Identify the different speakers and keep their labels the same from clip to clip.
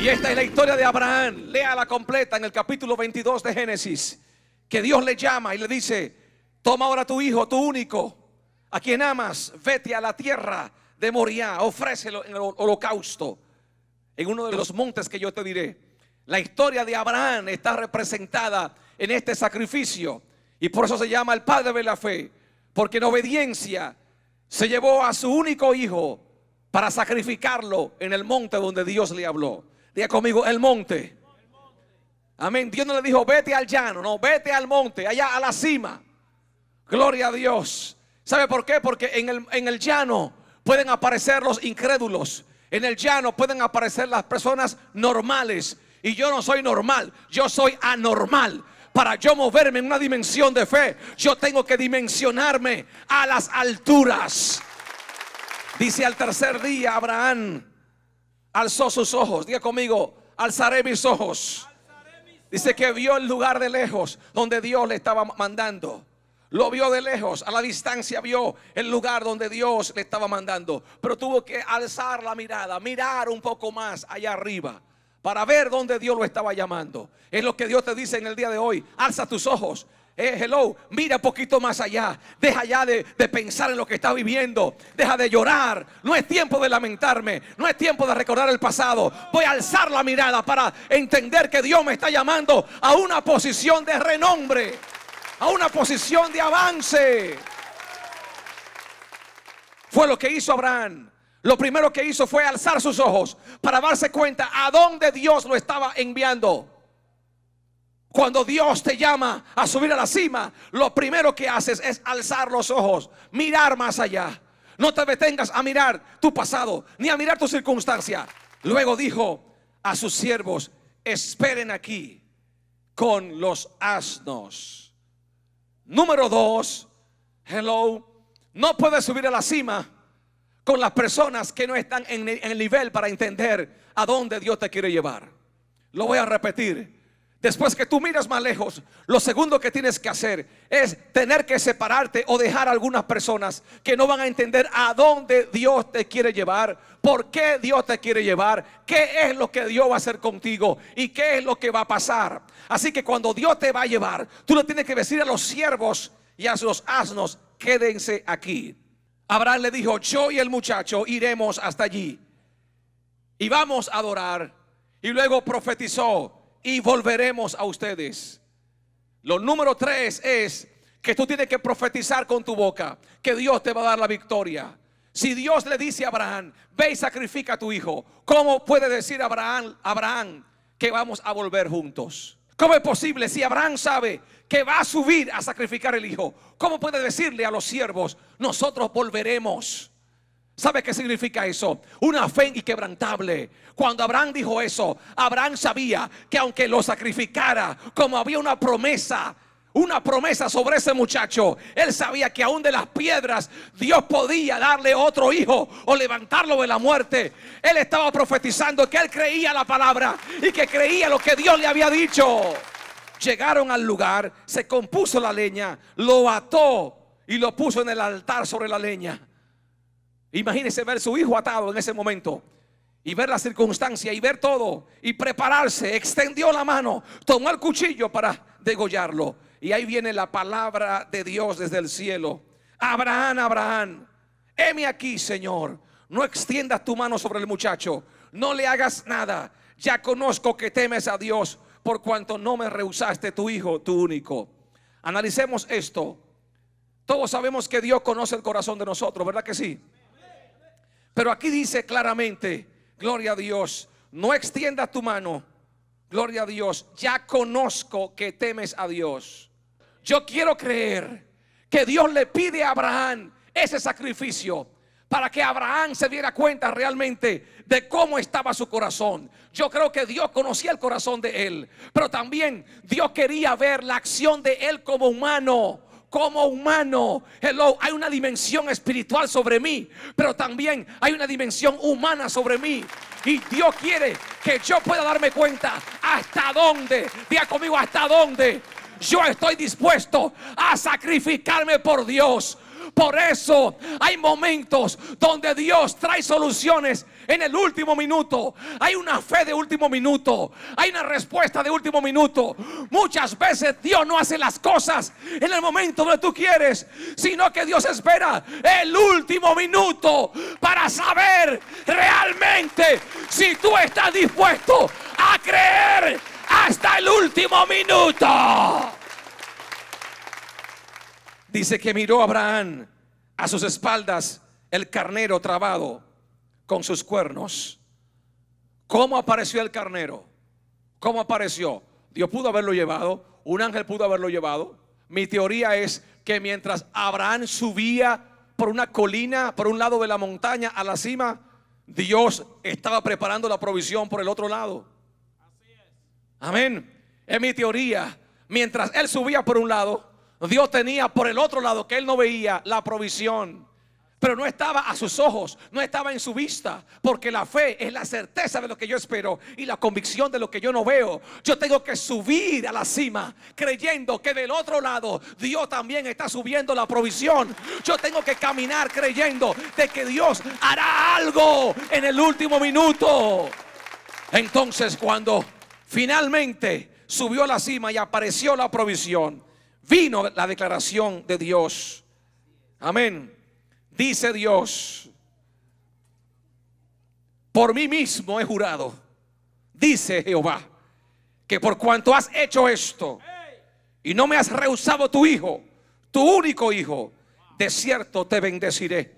Speaker 1: Y esta es la historia de Abraham. Léala completa en el capítulo 22 de Génesis. Que Dios le llama y le dice, toma ahora tu hijo, tu único, a quien amas, vete a la tierra de Moriah, ofrécelo en el holocausto, en uno de los montes que yo te diré. La historia de Abraham está representada en este sacrificio. Y por eso se llama el Padre de la Fe. Porque en obediencia se llevó a su único hijo para sacrificarlo en el monte donde Dios le habló. Diga conmigo, el monte. Amén. Dios no le dijo, vete al llano, no, vete al monte, allá a la cima. Gloria a Dios. ¿Sabe por qué? Porque en el, en el llano pueden aparecer los incrédulos. En el llano pueden aparecer las personas normales. Y yo no soy normal, yo soy anormal. Para yo moverme en una dimensión de fe, yo tengo que dimensionarme a las alturas. Dice al tercer día Abraham alzó sus ojos. Diga conmigo, alzaré mis ojos. Dice que vio el lugar de lejos donde Dios le estaba mandando. Lo vio de lejos, a la distancia vio el lugar donde Dios le estaba mandando. Pero tuvo que alzar la mirada, mirar un poco más allá arriba para ver dónde Dios lo estaba llamando. Es lo que Dios te dice en el día de hoy. Alza tus ojos. Eh, hello, mira un poquito más allá. Deja ya de, de, pensar en lo que estás viviendo. Deja de llorar. No es tiempo de lamentarme. No es tiempo de recordar el pasado. Voy a alzar la mirada para entender que Dios me está llamando a una posición de renombre. A una posición de avance. Fue lo que hizo Abraham. Lo primero que hizo fue alzar sus ojos para darse cuenta a dónde Dios lo estaba enviando. Cuando Dios te llama a subir a la cima, lo primero que haces es alzar los ojos, mirar más allá. No te detengas a mirar tu pasado ni a mirar tu circunstancia. Luego dijo a sus siervos, esperen aquí con los asnos. Número dos, hello, no puedes subir a la cima con las personas que no están en el nivel para entender a dónde Dios te quiere llevar. Lo voy a repetir. Después que tú miras más lejos, lo segundo que tienes que hacer es tener que separarte o dejar a algunas personas que no van a entender a dónde Dios te quiere llevar, por qué Dios te quiere llevar, qué es lo que Dios va a hacer contigo y qué es lo que va a pasar. Así que cuando Dios te va a llevar, tú le tienes que decir a los siervos y a los asnos, quédense aquí. Abraham le dijo, yo y el muchacho iremos hasta allí y vamos a adorar. Y luego profetizó, y volveremos a ustedes. Lo número tres es que tú tienes que profetizar con tu boca que Dios te va a dar la victoria. Si Dios le dice a Abraham, ve y sacrifica a tu hijo, ¿cómo puede decir Abraham, Abraham, que vamos a volver juntos? ¿Cómo es posible si Abraham sabe que va a subir a sacrificar el hijo? ¿Cómo puede decirle a los siervos, nosotros volveremos? ¿Sabe qué significa eso? Una fe inquebrantable. Cuando Abraham dijo eso, Abraham sabía que aunque lo sacrificara, como había una promesa una promesa sobre ese muchacho. Él sabía que aún de las piedras Dios podía darle otro hijo o levantarlo de la muerte. Él estaba profetizando que él creía la palabra y que creía lo que Dios le había dicho. Llegaron al lugar, se compuso la leña, lo ató y lo puso en el altar sobre la leña. Imagínese ver su hijo atado en ese momento y ver la circunstancia y ver todo y prepararse. Extendió la mano, tomó el cuchillo para degollarlo. Y ahí viene la palabra de Dios desde el cielo. Abraham, Abraham, heme aquí, Señor. No extiendas tu mano sobre el muchacho. No le hagas nada. Ya conozco que temes a Dios por cuanto no me rehusaste tu hijo, tu único. Analicemos esto. Todos sabemos que Dios conoce el corazón de nosotros, ¿verdad que sí? Pero aquí dice claramente, gloria a Dios, no extiendas tu mano, gloria a Dios, ya conozco que temes a Dios. Yo quiero creer que Dios le pide a Abraham ese sacrificio para que Abraham se diera cuenta realmente de cómo estaba su corazón. Yo creo que Dios conocía el corazón de él, pero también Dios quería ver la acción de él como humano. Como humano, hello, hay una dimensión espiritual sobre mí, pero también hay una dimensión humana sobre mí. Y Dios quiere que yo pueda darme cuenta hasta dónde, diga conmigo, hasta dónde yo estoy dispuesto a sacrificarme por Dios. Por eso hay momentos donde Dios trae soluciones en el último minuto. Hay una fe de último minuto. Hay una respuesta de último minuto. Muchas veces Dios no hace las cosas en el momento donde tú quieres, sino que Dios espera el último minuto para saber realmente si tú estás dispuesto a creer hasta el último minuto. Dice que miró Abraham a sus espaldas el carnero trabado con sus cuernos. ¿Cómo apareció el carnero? ¿Cómo apareció? Dios pudo haberlo llevado, un ángel pudo haberlo llevado. Mi teoría es que mientras Abraham subía por una colina, por un lado de la montaña a la cima, Dios estaba preparando la provisión por el otro lado. Amén. Es mi teoría. Mientras él subía por un lado, Dios tenía por el otro lado que él no veía la provisión. Pero no estaba a sus ojos, no estaba en su vista, porque la fe es la certeza de lo que yo espero y la convicción de lo que yo no veo. Yo tengo que subir a la cima creyendo que del otro lado Dios también está subiendo la provisión. Yo tengo que caminar creyendo de que Dios hará algo en el último minuto. Entonces cuando Finalmente subió a la cima y apareció la provisión. Vino la declaración de Dios. Amén. Dice Dios, por mí mismo he jurado, dice Jehová, que por cuanto has hecho esto y no me has rehusado tu hijo, tu único hijo, de cierto te bendeciré.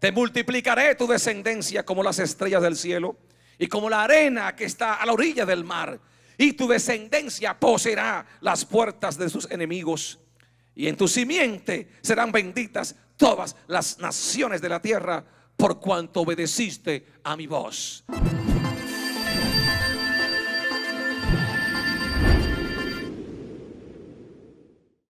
Speaker 1: Te multiplicaré tu descendencia como las estrellas del cielo y como la arena que está a la orilla del mar. Y tu descendencia poseerá las puertas de sus enemigos. Y en tu simiente serán benditas todas las naciones de la tierra por cuanto obedeciste a mi voz.